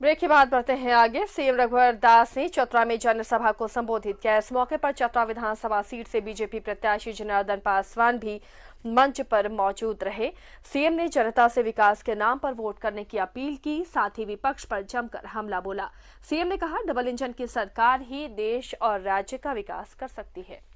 break के बाद बढ़ते हैं आगे सीएम रघुवर दास ने चतरा में जनसभा को संबोधित किया इस मौके पर चतरा विधानसभा सीट से बीजेपी प्रत्याशी जनार्दन पासवान भी मंच पर मौजूद रहे सीएम ने जनता से विकास के नाम पर वोट करने की अपील की साथ ही विपक्ष पर जमकर हमला बोला सीएम ने कहा डबल इंजन की सरकार ही देश और राज्य का विकास कर सकती है